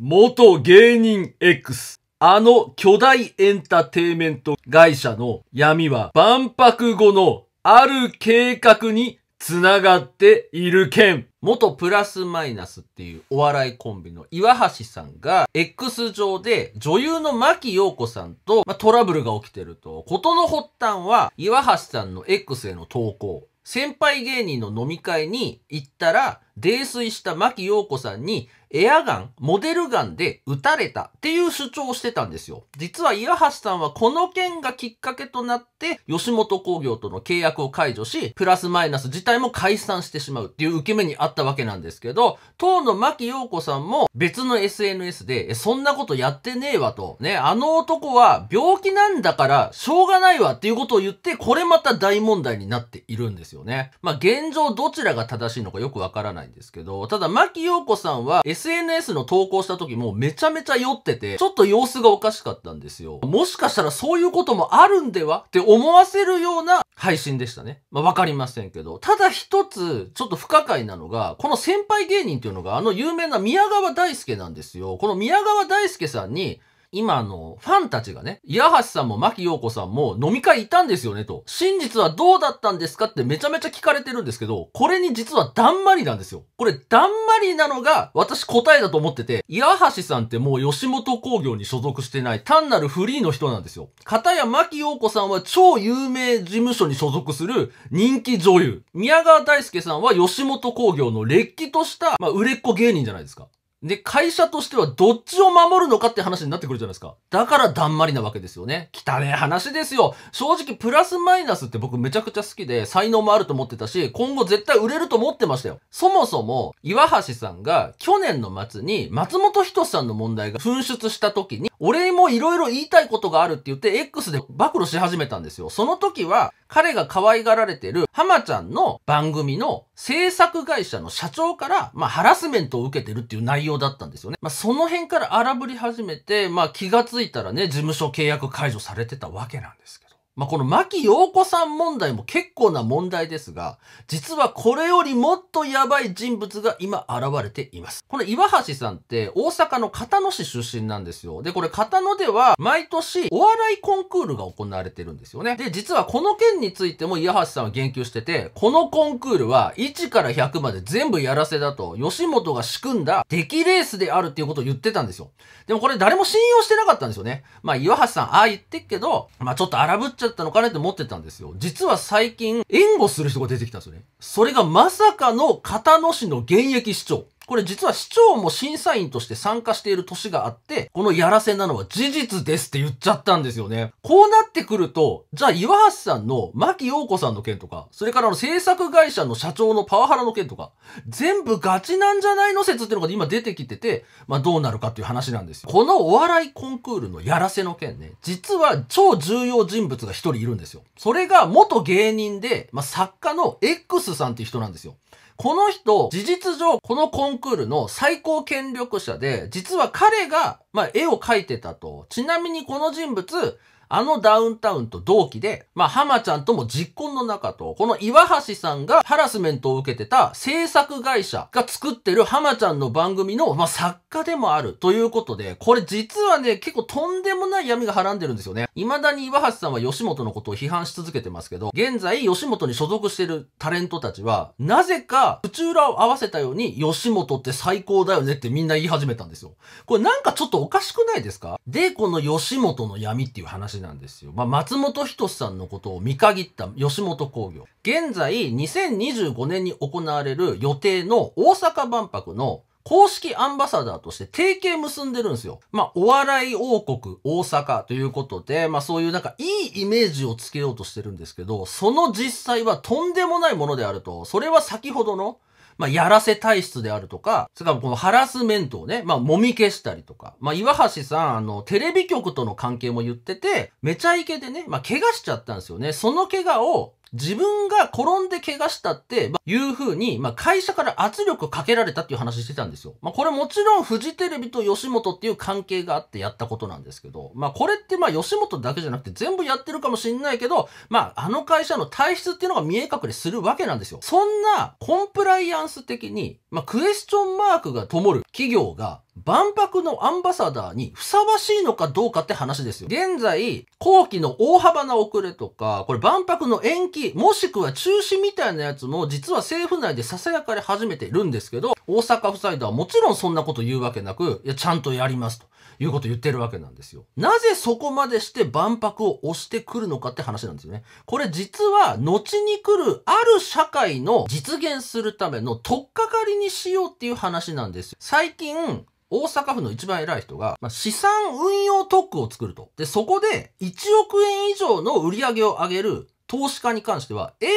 元芸人 X。あの巨大エンターテイメント会社の闇は万博後のある計画につながっている件。元プラスマイナスっていうお笑いコンビの岩橋さんが X 上で女優の牧陽子さんと、トラブルが起きてると、ことの発端は岩橋さんの X への投稿。先輩芸人の飲み会に行ったら、泥酔した牧陽子さんにエアガン、モデルガンで撃たれたっていう主張をしてたんですよ。実は岩橋さんはこの件がきっかけとなって吉本興業との契約を解除し、プラスマイナス自体も解散してしまうっていう受け目にあったわけなんですけど、当の牧陽子さんも別の SNS で、そんなことやってねえわと、ね、あの男は病気なんだからしょうがないわっていうことを言って、これまた大問題になっているんですよね。まあ現状どちらが正しいのかよくわからないないんですけど、ただ、牧陽子さんは SNS の投稿した時もめちゃめちゃ酔ってて、ちょっと様子がおかしかったんですよ。もしかしたらそういうこともあるんではって思わせるような配信でしたね。まあ、わかりませんけど。ただ一つ、ちょっと不可解なのが、この先輩芸人っていうのがあの有名な宮川大輔なんですよ。この宮川大輔さんに、今のファンたちがね、岩橋さんも牧陽子さんも飲み会いたんですよねと、真実はどうだったんですかってめちゃめちゃ聞かれてるんですけど、これに実はだんまりなんですよ。これだんまりなのが私答えだと思ってて、岩橋さんってもう吉本工業に所属してない単なるフリーの人なんですよ。片や牧陽子さんは超有名事務所に所属する人気女優。宮川大輔さんは吉本工業の劣気とした、まあ、売れっ子芸人じゃないですか。で、会社としてはどっちを守るのかって話になってくるじゃないですか。だからだんまりなわけですよね。汚ね話ですよ。正直プラスマイナスって僕めちゃくちゃ好きで、才能もあると思ってたし、今後絶対売れると思ってましたよ。そもそも、岩橋さんが去年の末に松本人志さんの問題が噴出した時に、俺も色々言いたいことがあるって言って X で暴露し始めたんですよ。その時は、彼が可愛がられてる浜ちゃんの番組の制作会社の社長から、まあ、ハラスメントを受けてるっていう内容だったんですよね。まあ、その辺から荒ぶり始めて、まあ、気がついたらね、事務所契約解除されてたわけなんですけど。まあ、この牧陽子さん問題も結構な問題ですが、実はこれよりもっとやばい人物が今現れています。この岩橋さんって大阪の片野市出身なんですよ。で、これ片野では毎年お笑いコンクールが行われてるんですよね。で、実はこの件についても岩橋さんは言及してて、このコンクールは1から100まで全部やらせだと、吉本が仕組んだ出来レースであるっていうことを言ってたんですよ。でもこれ誰も信用してなかったんですよね。まあ岩橋さん、ああ言ってっけど、まあちょっと荒ぶっちゃゃったのかなって思ってたんですよ。実は最近、援護する人が出てきたんですよね。それがまさかの片野市の現役市長。これ実は市長も審査員として参加している年があって、このやらせなのは事実ですって言っちゃったんですよね。こうなってくると、じゃあ岩橋さんの牧陽子さんの件とか、それからの制作会社の社長のパワハラの件とか、全部ガチなんじゃないの説っていうのが今出てきてて、まあどうなるかっていう話なんですよ。このお笑いコンクールのやらせの件ね、実は超重要人物が一人いるんですよ。それが元芸人で、まあ作家の X さんっていう人なんですよ。この人、事実上、このコンクールの最高権力者で、実は彼が、まあ、絵を描いてたと。ちなみにこの人物、あのダウンタウンと同期で、まあ、浜ちゃんとも実婚の中と、この岩橋さんがハラスメントを受けてた制作会社が作ってる浜ちゃんの番組の、まあ、作家でもあるということで、これ実はね、結構とんでもない闇がはらんでるんですよね。未だに岩橋さんは吉本のことを批判し続けてますけど、現在吉本に所属してるタレントたちは、なぜか、プチ裏を合わせたように、吉本って最高だよねってみんな言い始めたんですよ。これなんかちょっとおかしくないですかで、この吉本の闇っていう話なんですよ。まあ、松本人志さんのことを見限った吉本興業。現在、2025年に行われる予定の大阪万博の公式アンバサダーとして提携結んでるんですよ。まあ、お笑い王国大阪ということで、まあそういうなんかいいイメージをつけようとしてるんですけど、その実際はとんでもないものであると、それは先ほどのまあ、やらせ体質であるとか、それからこのハラスメントをね、まあ、もみ消したりとか、まあ、岩橋さん、あの、テレビ局との関係も言ってて、めちゃイケでね、まあ、怪我しちゃったんですよね。その怪我を、自分が転んで怪我したって、いう風に、まあ、会社から圧力かけられたっていう話してたんですよ。まあ、これもちろんフジテレビと吉本っていう関係があってやったことなんですけど、まあ、これってまあ、吉本だけじゃなくて全部やってるかもしんないけど、まあ、あの会社の体質っていうのが見え隠れするわけなんですよ。そんなコンプライアンス的に、まあ、クエスチョンマークが灯る企業が、万博のアンバサダーにふさわしいのかどうかって話ですよ。現在、後期の大幅な遅れとか、これ万博の延期、もしくは中止みたいなやつも実は政府内で囁かれ始めてるんですけど、大阪府サイドはもちろんそんなこと言うわけなく、いや、ちゃんとやりますと。いうことを言ってるわけなんですよ。なぜそこまでして万博を押してくるのかって話なんですよね。これ実は、後に来るある社会の実現するための取っかかりにしようっていう話なんですよ。最近、大阪府の一番偉い人が、まあ、資産運用特区を作ると。で、そこで1億円以上の売り上げを上げる投資家に関しては永住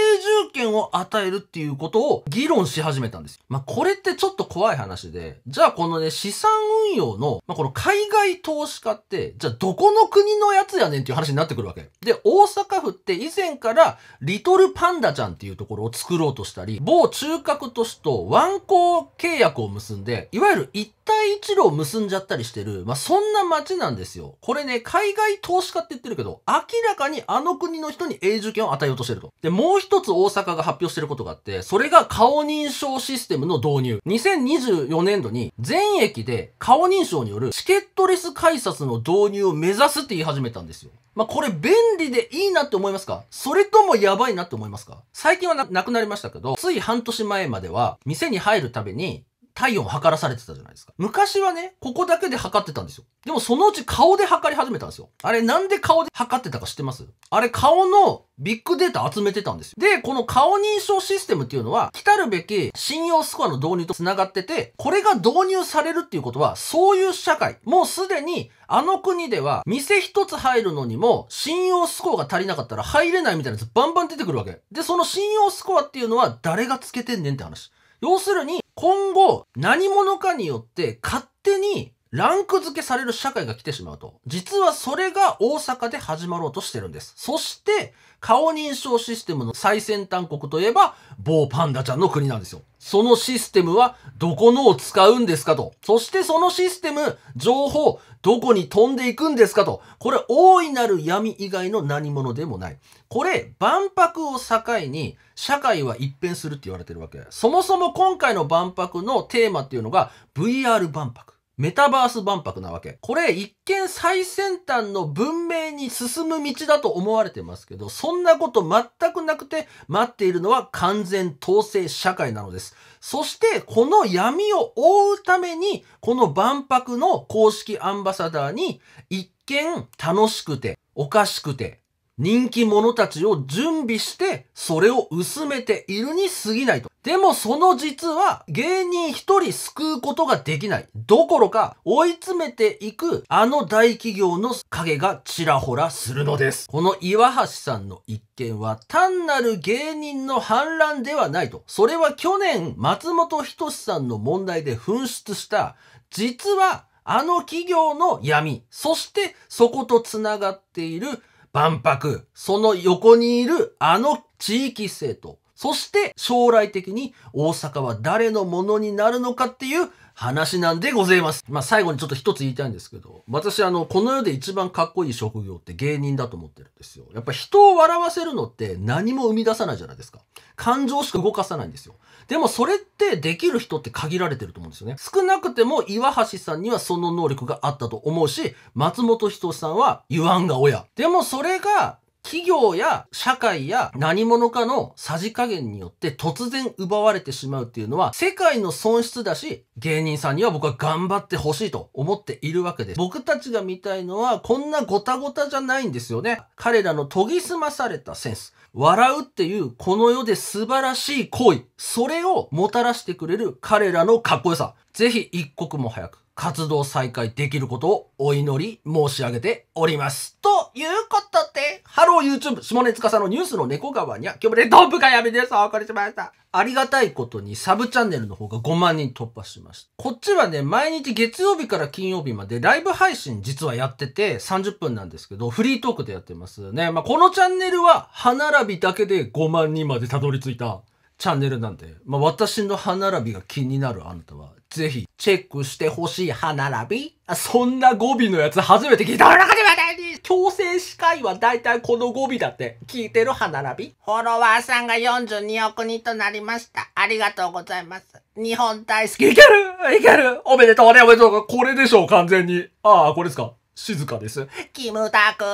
権を与えるっていうことを議論し始めたんですまあ、これってちょっと怖い話で、じゃあこのね、資産運用の、まあ、この海外投資家って、じゃあどこの国のやつやねんっていう話になってくるわけ。で、大阪府って以前からリトルパンダちゃんっていうところを作ろうとしたり、某中核都市と湾行契約を結んで、いわゆる一対一路を結んじゃったりしてる、まあ、そんな街なんですよ。これね、海外投資家って言ってるけど、明らかにあの国の人に永住権を与えようとしてると。で、もう一つ大阪が発表してることがあって、それが顔認証システムの導入。2024年度に全駅で顔認証によるチケットレス改札の導入を目指すって言い始めたんですよ。まあ、これ便利でいいなって思いますかそれともやばいなって思いますか最近はなくなりましたけど、つい半年前までは、店に入るたびに、体温測らされてたじゃないですか。昔はね、ここだけで測ってたんですよ。でもそのうち顔で測り始めたんですよ。あれなんで顔で測ってたか知ってますあれ顔のビッグデータ集めてたんですよ。で、この顔認証システムっていうのは、来たるべき信用スコアの導入と繋がってて、これが導入されるっていうことは、そういう社会、もうすでにあの国では、店一つ入るのにも、信用スコアが足りなかったら入れないみたいなやつバンバン出てくるわけ。で、その信用スコアっていうのは誰がつけてんねんって話。要するに、今後、何者かによって勝手にランク付けされる社会が来てしまうと、実はそれが大阪で始まろうとしてるんです。そして、顔認証システムの最先端国といえば、某パンダちゃんの国なんですよ。そのシステムはどこのを使うんですかと。そしてそのシステム、情報、どこに飛んでいくんですかと。これ、大いなる闇以外の何者でもない。これ、万博を境に、社会は一変するって言われてるわけ。そもそも今回の万博のテーマっていうのが、VR 万博。メタバース万博なわけ。これ一見最先端の文明に進む道だと思われてますけど、そんなこと全くなくて待っているのは完全統制社会なのです。そしてこの闇を覆うために、この万博の公式アンバサダーに一見楽しくて、おかしくて、人気者たちを準備して、それを薄めているに過ぎないと。でもその実は芸人一人救うことができない。どころか追い詰めていくあの大企業の影がちらほらするのです。この岩橋さんの一件は単なる芸人の反乱ではないと。それは去年松本人志さんの問題で紛失した実はあの企業の闇、そしてそこと繋がっている万博、その横にいるあの地域政党、そして将来的に大阪は誰のものになるのかっていう話なんでございます。まあ、最後にちょっと一つ言いたいんですけど、私、あの、この世で一番かっこいい職業って芸人だと思ってるんですよ。やっぱ人を笑わせるのって何も生み出さないじゃないですか。感情しか動かさないんですよ。でもそれってできる人って限られてると思うんですよね。少なくても岩橋さんにはその能力があったと思うし、松本人志さんは言わんが親。でもそれが企業や社会や何者かのさじ加減によって突然奪われてしまうっていうのは世界の損失だし芸人さんには僕は頑張ってほしいと思っているわけです。僕たちが見たいのはこんなごたごたじゃないんですよね。彼らの研ぎ澄まされたセンス。笑うっていうこの世で素晴らしい行為。それをもたらしてくれる彼らのかっこよさ。ぜひ一刻も早く活動再開できることをお祈り申し上げております。ということで、ハロー YouTube、下根司のニュースの猫川には、今日もね、トップが闇です。お送りしました。ありがたいことにサブチャンネルの方が5万人突破しました。こっちはね、毎日月曜日から金曜日までライブ配信実はやってて30分なんですけど、フリートークでやってますね。まあ、このチャンネルは歯並びだけで5万人までたどり着いた。チャンネルなんで、まあ、私の歯並びが気になるあなたは、ぜひチェックしてほしい歯並びあそんな語尾のやつ初めて聞いた中ではない強制歯科医は大体この語尾だって聞いてる歯並びフォロワーさんが42億人となりました。ありがとうございます。日本大好き。いけるいけるおめでとうねおめでとうこれでしょう完全に。ああ、これですか静かです。キムタク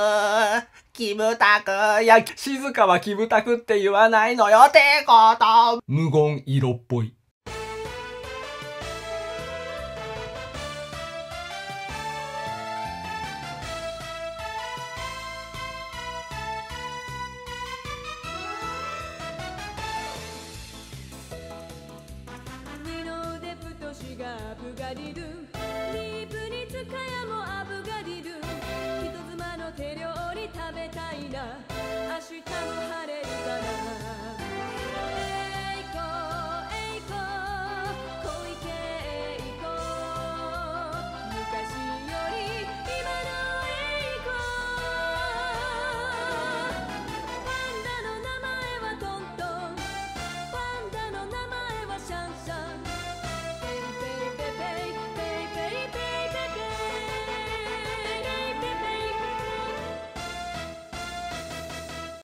キムタク、や、静かはキムタクって言わないのよってこと。無言色っぽい。ぶがりる